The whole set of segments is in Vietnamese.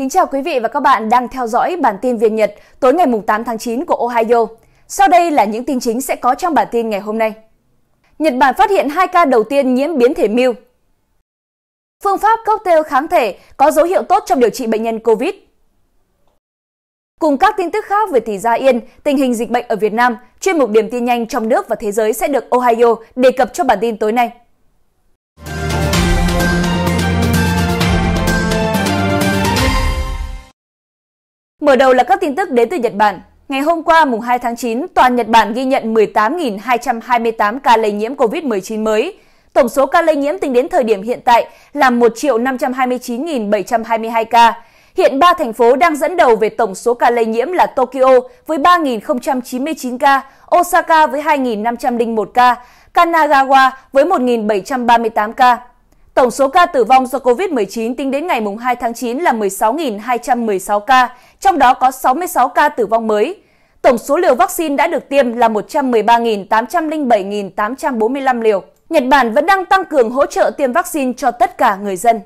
Kính chào quý vị và các bạn đang theo dõi bản tin Việt Nhật tối ngày 8 tháng 9 của Ohio. Sau đây là những tin chính sẽ có trong bản tin ngày hôm nay. Nhật Bản phát hiện hai ca đầu tiên nhiễm biến thể Mu. Phương pháp cocktail kháng thể có dấu hiệu tốt trong điều trị bệnh nhân COVID. Cùng các tin tức khác về tỷ gia yên, tình hình dịch bệnh ở Việt Nam, chuyên mục điểm tin nhanh trong nước và thế giới sẽ được Ohio đề cập cho bản tin tối nay. Mở đầu là các tin tức đến từ Nhật Bản. Ngày hôm qua mùng 2 tháng 9, toàn Nhật Bản ghi nhận 18.228 ca lây nhiễm COVID-19 mới. Tổng số ca lây nhiễm tính đến thời điểm hiện tại là 1.529.722 ca. Hiện ba thành phố đang dẫn đầu về tổng số ca lây nhiễm là Tokyo với 3.099 ca, Osaka với 2.501 ca, Kanagawa với 1.738 ca. Tổng số ca tử vong do COVID-19 tính đến ngày 2 tháng 9 là 16.216 ca, trong đó có 66 ca tử vong mới. Tổng số liều vaccine đã được tiêm là 113.807.845 liều. Nhật Bản vẫn đang tăng cường hỗ trợ tiêm vaccine cho tất cả người dân.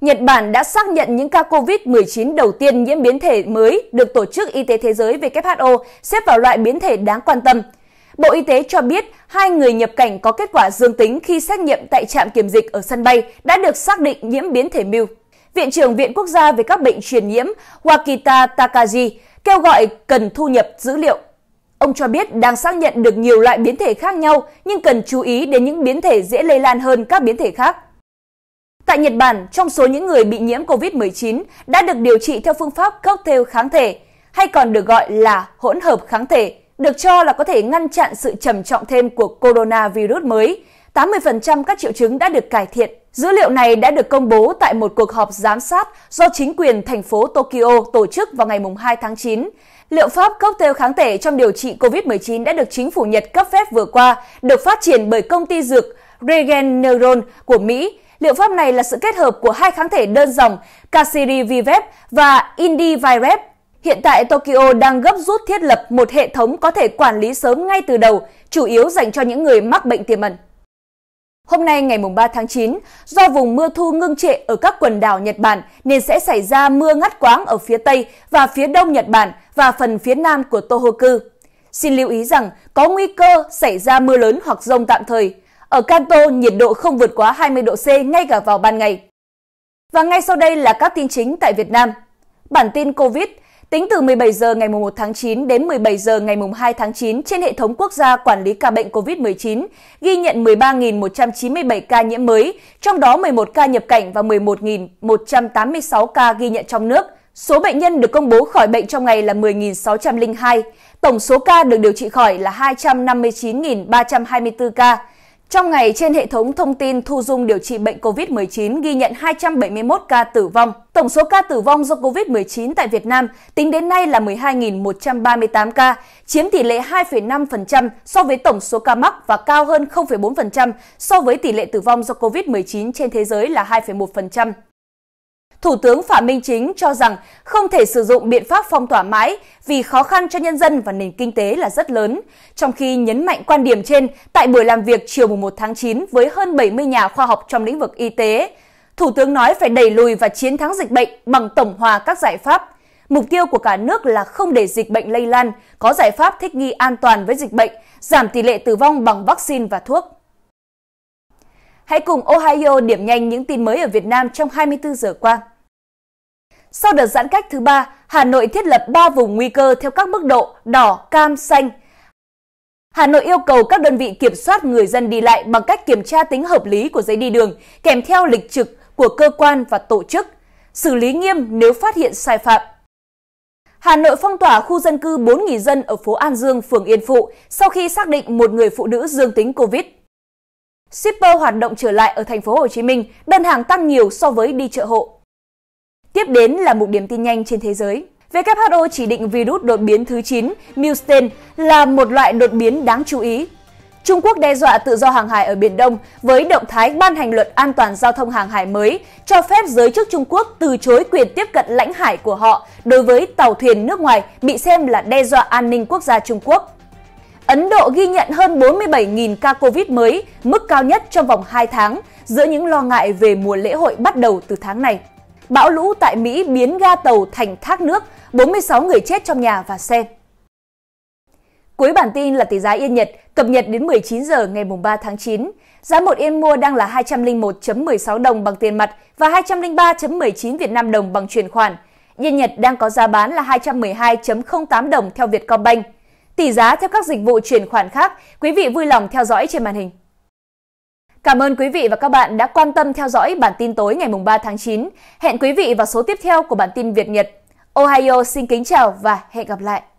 Nhật Bản đã xác nhận những ca COVID-19 đầu tiên nhiễm biến thể mới được Tổ chức Y tế Thế giới WHO xếp vào loại biến thể đáng quan tâm – Bộ Y tế cho biết hai người nhập cảnh có kết quả dương tính khi xét nghiệm tại trạm kiểm dịch ở sân bay đã được xác định nhiễm biến thể Mu. Viện trưởng Viện Quốc gia về các bệnh truyền nhiễm Wakita Takaji kêu gọi cần thu nhập dữ liệu. Ông cho biết đang xác nhận được nhiều loại biến thể khác nhau nhưng cần chú ý đến những biến thể dễ lây lan hơn các biến thể khác. Tại Nhật Bản, trong số những người bị nhiễm COVID-19 đã được điều trị theo phương pháp cocktail kháng thể hay còn được gọi là hỗn hợp kháng thể – được cho là có thể ngăn chặn sự trầm trọng thêm của coronavirus mới. 80% các triệu chứng đã được cải thiện. Dữ liệu này đã được công bố tại một cuộc họp giám sát do chính quyền thành phố Tokyo tổ chức vào ngày 2 tháng 9. Liệu pháp cocktail kháng thể trong điều trị COVID-19 đã được chính phủ Nhật cấp phép vừa qua, được phát triển bởi công ty dược Regeneron của Mỹ. Liệu pháp này là sự kết hợp của hai kháng thể đơn dòng Casirivivep và Indivirep Hiện tại Tokyo đang gấp rút thiết lập một hệ thống có thể quản lý sớm ngay từ đầu, chủ yếu dành cho những người mắc bệnh tiềm ẩn. Hôm nay ngày 3 tháng 9, do vùng mưa thu ngưng trệ ở các quần đảo Nhật Bản nên sẽ xảy ra mưa ngắt quãng ở phía Tây và phía Đông Nhật Bản và phần phía Nam của Tohoku. Xin lưu ý rằng có nguy cơ xảy ra mưa lớn hoặc rông tạm thời. Ở Kanto, nhiệt độ không vượt quá 20 độ C ngay cả vào ban ngày. Và ngay sau đây là các tin chính tại Việt Nam. Bản tin COVID – Tính từ 17 giờ ngày 1 tháng 9 đến 17 giờ ngày 2 tháng 9 trên hệ thống quốc gia quản lý ca bệnh COVID-19 ghi nhận 13.197 ca nhiễm mới, trong đó 11 ca nhập cảnh và 11.186 ca ghi nhận trong nước. Số bệnh nhân được công bố khỏi bệnh trong ngày là 10.602. Tổng số ca được điều trị khỏi là 259.324 ca trong ngày, trên hệ thống thông tin thu dung điều trị bệnh COVID-19 ghi nhận 271 ca tử vong. Tổng số ca tử vong do COVID-19 tại Việt Nam tính đến nay là 12.138 ca, chiếm tỷ lệ 2,5% so với tổng số ca mắc và cao hơn 0,4% so với tỷ lệ tử vong do COVID-19 trên thế giới là 2,1%. Thủ tướng Phạm Minh Chính cho rằng không thể sử dụng biện pháp phong tỏa mãi vì khó khăn cho nhân dân và nền kinh tế là rất lớn, trong khi nhấn mạnh quan điểm trên tại buổi làm việc chiều 1 tháng 9 với hơn 70 nhà khoa học trong lĩnh vực y tế. Thủ tướng nói phải đẩy lùi và chiến thắng dịch bệnh bằng tổng hòa các giải pháp. Mục tiêu của cả nước là không để dịch bệnh lây lan, có giải pháp thích nghi an toàn với dịch bệnh, giảm tỷ lệ tử vong bằng vaccine và thuốc. Hãy cùng Ohio điểm nhanh những tin mới ở Việt Nam trong 24 giờ qua. Sau đợt giãn cách thứ ba, Hà Nội thiết lập 3 vùng nguy cơ theo các mức độ đỏ, cam, xanh. Hà Nội yêu cầu các đơn vị kiểm soát người dân đi lại bằng cách kiểm tra tính hợp lý của giấy đi đường, kèm theo lịch trực của cơ quan và tổ chức, xử lý nghiêm nếu phát hiện sai phạm. Hà Nội phong tỏa khu dân cư 4.000 dân ở phố An Dương, phường Yên Phụ sau khi xác định một người phụ nữ dương tính COVID shipper hoạt động trở lại ở thành phố Hồ Chí Minh, đơn hàng tăng nhiều so với đi chợ hộ. Tiếp đến là một điểm tin nhanh trên thế giới. WHO chỉ định virus đột biến thứ 9, Milstein, là một loại đột biến đáng chú ý. Trung Quốc đe dọa tự do hàng hải ở Biển Đông với động thái ban hành luật an toàn giao thông hàng hải mới, cho phép giới chức Trung Quốc từ chối quyền tiếp cận lãnh hải của họ đối với tàu thuyền nước ngoài bị xem là đe dọa an ninh quốc gia Trung Quốc. Ấn Độ ghi nhận hơn 47.000 ca Covid mới, mức cao nhất trong vòng 2 tháng, giữa những lo ngại về mùa lễ hội bắt đầu từ tháng này. Bão lũ tại Mỹ biến ga tàu thành thác nước, 46 người chết trong nhà và xe. Cuối bản tin là tỷ giá yên Nhật, cập nhật đến 19 giờ ngày 3 tháng 9. Giá một yên mua đang là 201.16 đồng bằng tiền mặt và 203.19 Việt Nam đồng bằng chuyển khoản. Yên Nhật đang có giá bán là 212.08 đồng theo Vietcombank tỷ giá theo các dịch vụ chuyển khoản khác, quý vị vui lòng theo dõi trên màn hình. Cảm ơn quý vị và các bạn đã quan tâm theo dõi bản tin tối ngày 3 tháng 9. Hẹn quý vị vào số tiếp theo của bản tin Việt Nhật. Ohio xin kính chào và hẹn gặp lại.